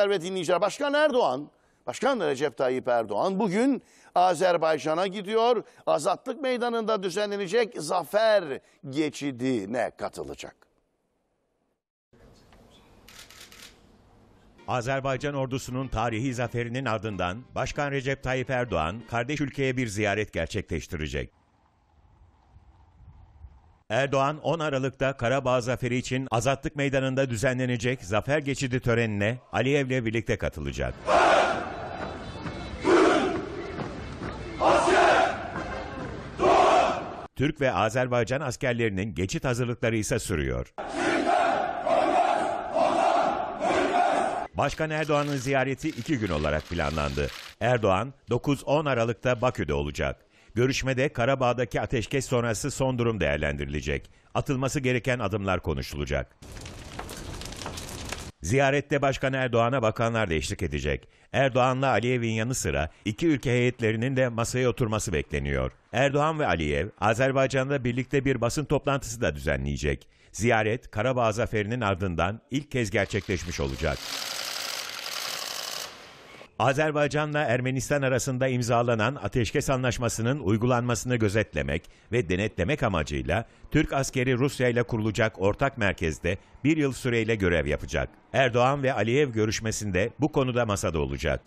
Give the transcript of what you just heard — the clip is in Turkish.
ve dinleyiciler. Başkan Erdoğan, Başkan Recep Tayyip Erdoğan bugün Azerbaycan'a gidiyor. Azatlık Meydanı'nda düzenlenecek zafer geçidine katılacak. Azerbaycan ordusunun tarihi zaferinin ardından Başkan Recep Tayyip Erdoğan kardeş ülkeye bir ziyaret gerçekleştirecek. Erdoğan 10 Aralık'ta Karabağ zaferi için Azatlık Meydanı'nda düzenlenecek zafer geçidi törenine Aliyev'le birlikte katılacak. Türk ve Azerbaycan askerlerinin geçit hazırlıkları ise sürüyor. Başkan Erdoğan'ın ziyareti iki gün olarak planlandı. Erdoğan 9-10 Aralık'ta Bakü'de olacak. Görüşmede Karabağ'daki ateşkes sonrası son durum değerlendirilecek. Atılması gereken adımlar konuşulacak. Ziyarette Başkan Erdoğan'a bakanlar da eşlik edecek. Erdoğan'la Aliyev'in yanı sıra iki ülke heyetlerinin de masaya oturması bekleniyor. Erdoğan ve Aliyev, Azerbaycan'da birlikte bir basın toplantısı da düzenleyecek. Ziyaret, Karabağ zaferinin ardından ilk kez gerçekleşmiş olacak. Azerbaycan'la Ermenistan arasında imzalanan ateşkes anlaşmasının uygulanmasını gözetlemek ve denetlemek amacıyla Türk askeri Rusya ile kurulacak ortak merkezde bir yıl süreyle görev yapacak. Erdoğan ve Aliyev görüşmesinde bu konuda masada olacak.